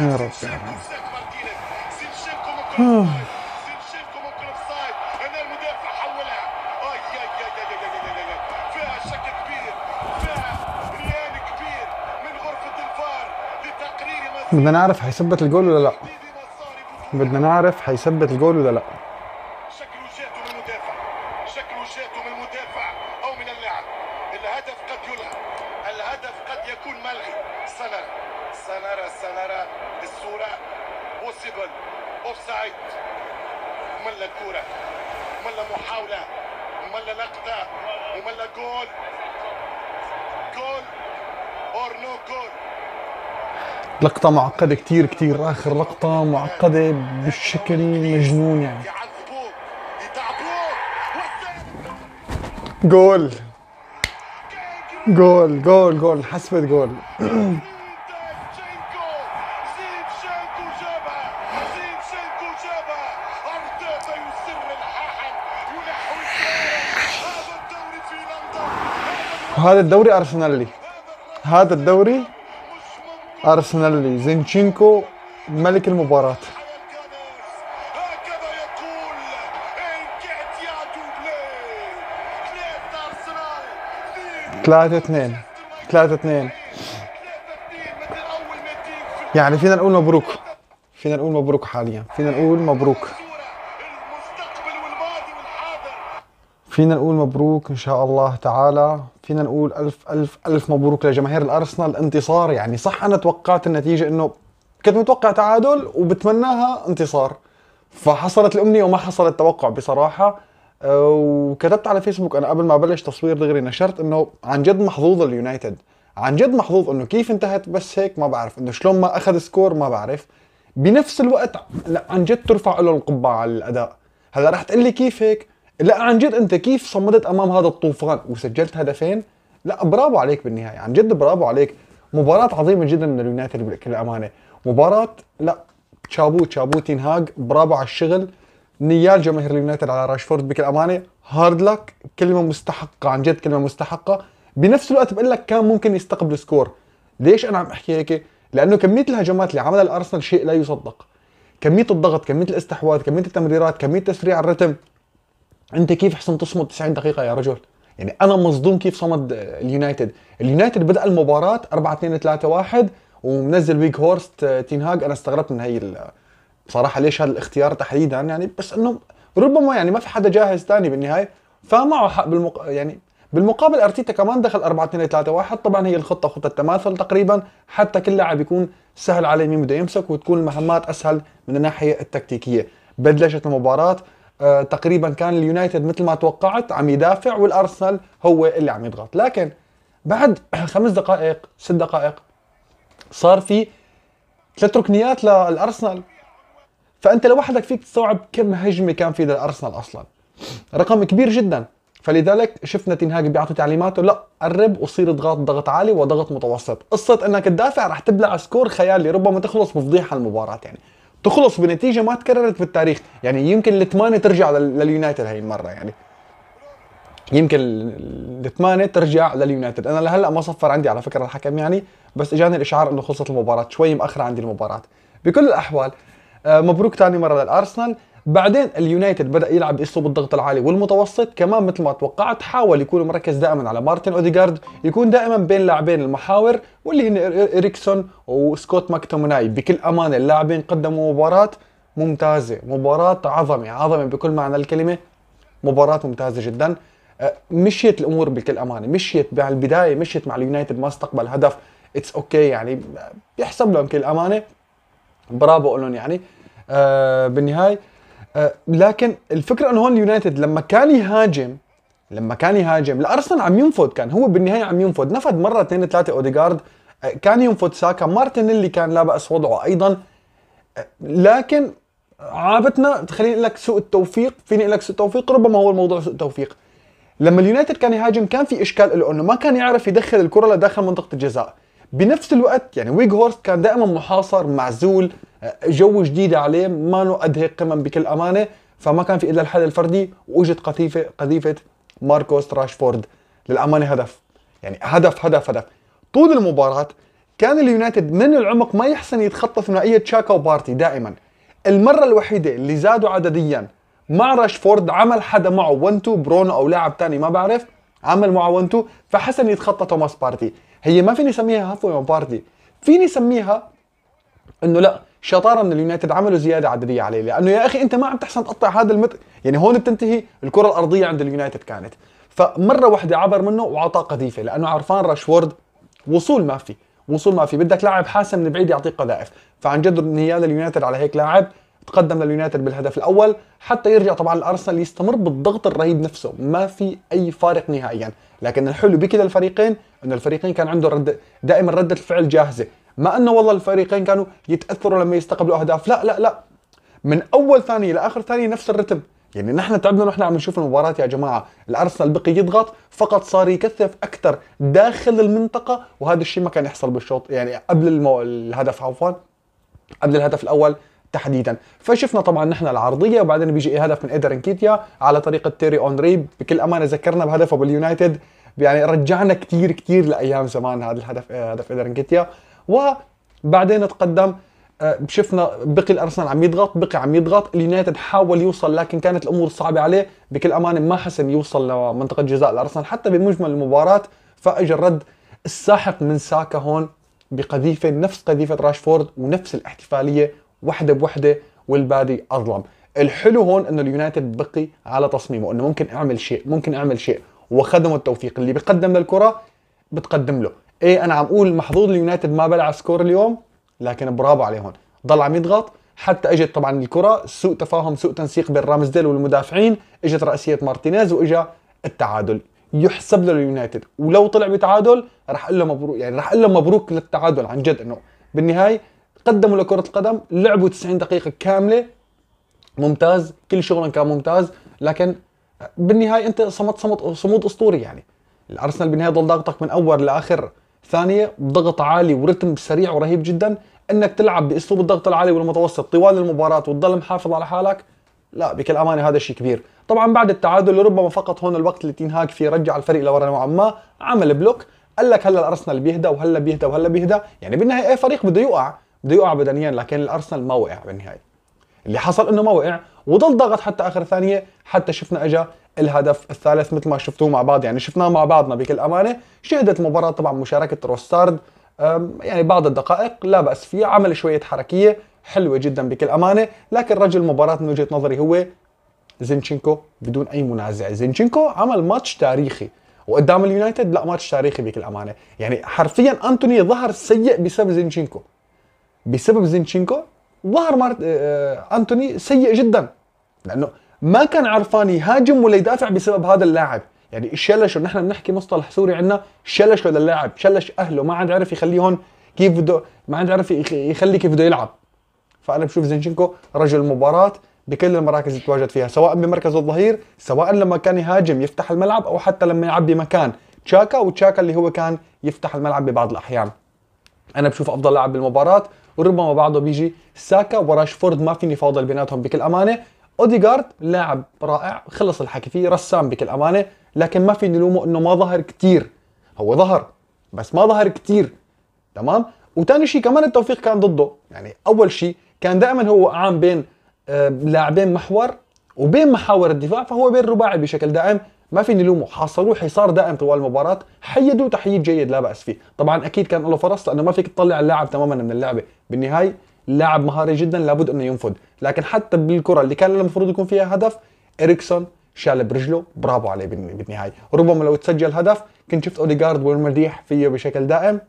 يا رب يا رب بدنا نعرف هيثبت الجول ولا لا بدنا نعرف هيثبت الجول ولا لا شكل وجهته من من او من اللاعب الهدف قد الهدف قد يكون سنرى سنرى الصورة بوسيبل اوف سايد ملا كورة ملا محاولة ملا لقطة وملا جول جول اور نو جول لقطة معقدة كتير كتير آخر لقطة معقدة بشكل مجنون يعني جول جول جول جول حسبت جول هذا الدوري ارسنالي هذا الدوري ارسنالي زينشينكو ملك المباراه ثلاثة اثنين ثلاثة اثنين يعني فينا نقول مبروك فينا نقول مبروك حاليا فينا نقول مبروك فينا نقول مبروك ان شاء الله تعالى فينا نقول الف الف الف مبروك لجماهير الارسنال انتصار يعني صح انا توقعت النتيجه انه كنت متوقع تعادل وبتمناها انتصار فحصلت الامنيه وما حصل التوقع بصراحه آه، وكتبت على فيسبوك انا قبل ما ابلش تصوير دغري نشرت انه عن جد محظوظ اليونايتد عن جد محظوظ انه كيف انتهت بس هيك ما بعرف انه شلون ما اخذ سكور ما بعرف بنفس الوقت لا عن جد ترفع له القبعه على الاداء هلا رح تقول لي كيف هيك لا عن جد انت كيف صمدت امام هذا الطوفان وسجلت هدفين لا برافو عليك بالنهايه عن جد برافو عليك مباراه عظيمه جدا من اليونايتد بكل امانه مباراه لا تشابو تشابو تنهاج برافو على الشغل نيال جماهير اليونايتد على راشفورد بكل امانه هارد لك كلمه مستحقه عن جد كلمه مستحقه بنفس الوقت بقول لك كان ممكن يستقبل سكور ليش انا عم احكي هيك لانه كميه الهجمات اللي عملها الارسنال شيء لا يصدق كميه الضغط كميه الاستحواذ كميه التمريرات كميه تسريع الرتم انت كيف حسن تصمد 90 دقيقه يا رجل يعني انا مصدوم كيف صمد اليونايتد اليونايتد بدا المباراه 4 2 3 1 ومنزل ويك هورست آه، تين هاج انا استغربت من هي بصراحه ليش هذا الاختيار تحديدا يعني بس انه ربما يعني ما في حدا جاهز ثاني بالنهايه فمعه حق بالمق... يعني بالمقابل ارتيتا كمان دخل 4 2 3 1 طبعا هي الخطه خطه التماثل تقريبا حتى كل لاعب يكون سهل عليه مين بده يمسك وتكون المهمات اسهل من الناحيه التكتيكيه بلشت المباراه آه، تقريبا كان اليونايتد مثل ما توقعت عم يدافع والارسنال هو اللي عم يضغط لكن بعد خمس دقائق ست دقائق صار في ثلاث ركنيات للارسنال فانت لوحدك فيك تستوعب كم هجمه كان في للارسنال اصلا رقم كبير جدا فلذلك شفنا تنهاج بيعطي تعليماته لا قرب وصير اضغط ضغط عالي وضغط متوسط قصه انك تدافع رح تبلع سكور خيالي ربما تخلص بفضيحه المباراه يعني تخلص بنتيجه ما تكررت بالتاريخ يعني يمكن الثمانيه ترجع لليونايتد هاي المره يعني يمكن الثمانيه ترجع لليونايتد انا لهلا ما صفر عندي على فكره الحكم يعني بس اجاني الاشعار انه خلصت المباراه شوي مأخره عندي المباراه بكل الاحوال آه، مبروك ثاني مره للارسنال بعدين اليونايتد بدا يلعب باسلوب الضغط العالي والمتوسط كمان مثل ما توقعت حاول يكون مركز دائما على مارتن اوديجارد يكون دائما بين لاعبين المحاور واللي هن اريكسون وسكوت ماكتوميناي بكل امانه اللاعبين قدموا مباراه ممتازه مباراه عظمه عظمه بكل معنى الكلمه مباراه ممتازه جدا مشيت الامور بكل امانه مشيت مع البدايه مشيت مع اليونايتد ما استقبل هدف اتس اوكي okay يعني بيحسب لهم كل امانه برافو لهم يعني بالنهايه آه، لكن الفكره انه هون اليونايتد لما كان يهاجم لما كان يهاجم الارسنال عم ينفض كان هو بالنهايه عم ينفض نفد مره اثنين ثلاثه اوديجارد آه، كان ينفض ساكا مارتينيلي كان لا باس وضعه ايضا آه، لكن عابتنا خليني اقول لك سوء التوفيق فيني اقول لك سوء التوفيق ربما هو الموضوع سوء التوفيق لما اليونايتد كان يهاجم كان في اشكال له انه ما كان يعرف يدخل الكره لداخل منطقه الجزاء بنفس الوقت يعني ويج هورست كان دائما محاصر معزول آه، جو جديد عليه ما له قد هيك قمم بكل امانه فما كان في الا الحل الفردي واجت قذيفه قذيفه ماركوس راشفورد للامانه هدف يعني هدف هدف هدف طول المباراه كان اليونايتد من العمق ما يحسن يتخطى ثنائيه تشاكا وبارتي دائما المره الوحيده اللي زادوا عدديا مع راشفورد عمل حدا معه 1 2 برونو او لاعب ثاني ما بعرف عمل معاونته فحسن يتخطى توماس بارتي هي ما فيني اسميها هفوه من بارتي فيني اسميها انه لا شطاره من اليونايتد عملوا زياده عدديه عليه لانه يا اخي انت ما عم تحسن تقطع هذا المت يعني هون بتنتهي الكره الارضيه عند اليونايتد كانت فمره واحده عبر منه واعطاه قذيفه لانه عرفان راشفورد وصول ما في وصول ما في بدك لاعب حاسم من بعيد يعطيك قذائف فعن جد نيال اليونايتد على هيك لاعب تقدم لليونايتد بالهدف الاول حتى يرجع طبعا الارسنال يستمر بالضغط الرهيب نفسه ما في اي فارق نهائيا لكن الحلو بكلا الفريقين انه الفريقين كان عنده رد دائما رده الفعل جاهزه ما انه والله الفريقين كانوا يتاثروا لما يستقبلوا اهداف لا لا لا من اول ثانيه لاخر ثانيه نفس الرتم يعني نحن تعبنا ونحن عم نشوف المباراة يا جماعة الأرسنال بقي يضغط فقط صار يكثف أكثر داخل المنطقة وهذا الشيء ما كان يحصل بالشوط يعني قبل المو... الهدف عفوا قبل الهدف الأول تحديدا فشفنا طبعا نحن العرضيه وبعدين بيجي إيه هدف من ادر انكيتيا على طريقه تيري اونري بكل امانه ذكرنا بهدفه باليونايتد يعني رجعنا كثير كثير لايام زمان هذا الهدف آه، هدف ادر انكيتيا وبعدين تقدم آه، شفنا بقي الارسنال عم يضغط بقي عم يضغط اليونايتد حاول يوصل لكن كانت الامور صعبه عليه بكل امانه ما حسن يوصل لمنطقه جزاء الارسنال حتى بمجمل المباراه فاجى الرد الساحق من ساكا هون بقذيفه نفس قذيفه راشفورد ونفس الاحتفاليه وحده بوحده والبادي اظلم الحلو هون انه اليونايتد بقي على تصميمه انه ممكن اعمل شيء ممكن اعمل شيء وخدمه التوفيق اللي بيقدم للكره بتقدم له ايه انا عم اقول محظوظ اليونايتد ما بلع سكور اليوم لكن برافو عليه هون ضل عم يضغط حتى اجت طبعا الكره سوء تفاهم سوء تنسيق بين رامزديل والمدافعين اجت راسيه مارتينيز واجا التعادل يحسب له اليونايتد ولو طلع بتعادل راح اقول له مبروك يعني راح اقول له مبروك للتعادل عن جد انه بالنهايه قدموا لكره القدم لعبوا 90 دقيقه كامله ممتاز كل شغلهم كان ممتاز لكن بالنهايه انت صمت صمت صمود اسطوري يعني الارسنال بالنهايه ضل ضاغطك من اول لاخر ثانيه بضغط عالي ورتم سريع ورهيب جدا انك تلعب باسلوب الضغط العالي والمتوسط طوال المباراه وتضل محافظ على حالك لا بكل امانه هذا شيء كبير طبعا بعد التعادل ربما فقط هون الوقت اللي تنهاك فيه رجع الفريق لورا نوعا ما عمل بلوك قال لك هلا الارسنال بيهدى وهلا بيهدى وهلا بيهدى يعني بالنهايه اي فريق بده يوقع بده يقع بدنيا لكن الارسنال ما وقع بالنهايه اللي حصل انه ما وقع وضل ضغط حتى اخر ثانيه حتى شفنا اجى الهدف الثالث مثل ما شفتوه مع بعض يعني شفناه مع بعضنا بكل امانه شهدت المباراه طبعا مشاركه روستارد يعني بعض الدقائق لا باس فيها عمل شويه حركيه حلوه جدا بكل امانه لكن رجل المباراه من وجهه نظري هو زينشينكو بدون اي منازع زينشينكو عمل ماتش تاريخي وقدام اليونايتد لا ماتش تاريخي بكل امانه يعني حرفيا انتوني ظهر سيء بسبب زينشينكو بسبب زينشينكو ظهر مارت... آه، آه، انتوني سيء جدا لانه ما كان عرفان يهاجم ولا يدافع بسبب هذا اللاعب يعني شلشوا نحن بنحكي مصطلح سوري عندنا شلشوا للاعب شلش اهله ما عاد عرف يخليه هون كيف بده ما عاد عرف يخلي كيف بده يلعب فانا بشوف زينشينكو رجل مباراه بكل المراكز اللي تواجد فيها سواء بمركز الظهير سواء لما كان يهاجم يفتح الملعب او حتى لما يعبي مكان تشاكا وتشاكا اللي هو كان يفتح الملعب ببعض الاحيان انا بشوف افضل لاعب بالمباراه وربما بعده بيجي ساكا وراشفورد ما فيني فاضل بيناتهم بكل امانه اوديغارد لاعب رائع خلص الحكي فيه رسام بكل امانه لكن ما فيني نلومه انه ما ظهر كثير هو ظهر بس ما ظهر كثير تمام وثاني شيء كمان التوفيق كان ضده يعني اول شيء كان دائما هو عام بين آه، لاعبين محور وبين محاور الدفاع فهو بين رباعي بشكل دائم ما في نلومه حاصروه حصار دائم طوال المباراه حيدوا تحييد جيد لا باس فيه طبعا اكيد كان له فرص لانه ما فيك تطلع اللاعب تماما من اللعبه بالنهايه لاعب مهاري جدا لابد انه ينفذ لكن حتى بالكره اللي كان المفروض يكون فيها هدف اريكسون شال برجله برافو عليه بالنهايه ربما لو تسجل هدف كنت شفت اوديجارد والمديح فيه بشكل دائم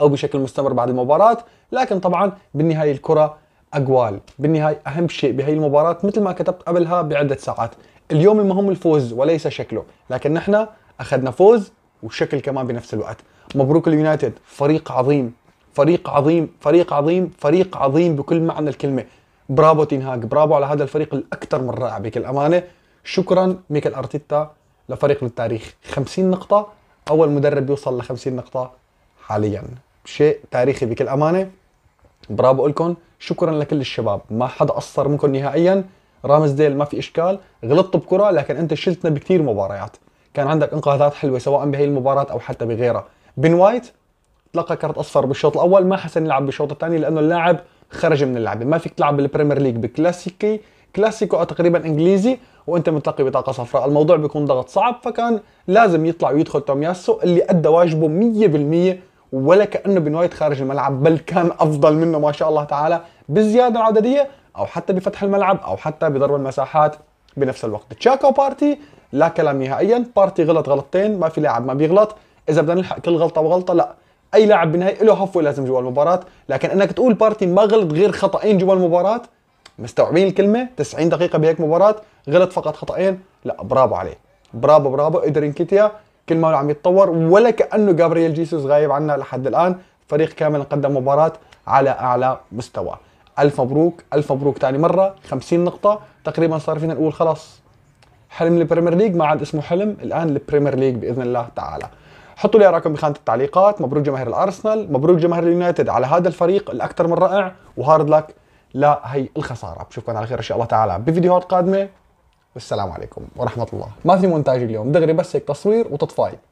او بشكل مستمر بعد المباراه لكن طبعا بالنهايه الكره اقوال بالنهايه اهم شيء بهي المباراه مثل ما كتبت قبلها بعده ساعات اليوم المهم الفوز وليس شكله لكن نحن اخذنا فوز وشكل كمان بنفس الوقت مبروك اليونايتد فريق عظيم فريق عظيم فريق عظيم فريق عظيم بكل معنى الكلمه برافو تينهاج برافو على هذا الفريق الاكثر من رائع بكل امانه شكرا ميكل ارتيتا لفريق التاريخ 50 نقطه اول مدرب يوصل ل 50 نقطه حاليا شيء تاريخي بكل امانه برافو لكم شكرا لكل الشباب ما حدا قصر منكم نهائيا رامز ديل ما في اشكال غلطت بكره لكن انت شلتنا بكثير مباريات كان عندك انقاذات حلوه سواء بهي المباراه او حتى بغيرها بن وايت تلقى كرت اصفر بالشوط الاول ما حسن يلعب بالشوط الثاني لانه اللاعب خرج من اللعبه ما فيك تلعب بالبريمير ليج بكلاسيكي كلاسيكو او تقريبا انجليزي وانت متلقي بطاقه صفراء الموضوع بيكون ضغط صعب فكان لازم يطلع ويدخل تومياسو اللي ادى واجبه 100% ولا كانه بن وايت خارج الملعب بل كان افضل منه ما شاء الله تعالى بالزياده العدديه او حتى بفتح الملعب او حتى بضرب المساحات بنفس الوقت تشاكا وبارتي لا كلام نهائيا بارتي غلط غلطتين ما في لاعب ما بيغلط اذا بدنا نلحق كل غلطه وغلطه لا اي لاعب بالنهايه له هفوه لازم جوا المباراه لكن انك تقول بارتي ما غلط غير خطأين جوا المباراه مستوعبين الكلمه 90 دقيقه بهيك مباراه غلط فقط خطأين لا برافو عليه برافو برافو قدر ينكتيا كل ما عم يتطور ولا كانه جابرييل جيسوس غايب عنا لحد الان فريق كامل قدم مباراه على اعلى مستوى الف مبروك الف مبروك ثاني مره 50 نقطه تقريبا صار فينا نقول خلاص حلم البريمير ليج ما عاد اسمه حلم الان البريمير ليج باذن الله تعالى حطوا لي اراءكم بخانه التعليقات مبروك جماهير الارسنال مبروك جماهير اليونايتد على هذا الفريق الاكثر من رائع وهارد لك لا هي الخساره بشوفكم على خير ان شاء الله تعالى بفيديوهات قادمه والسلام عليكم ورحمه الله ما في مونتاج اليوم دغري بس هيك تصوير وتطفاي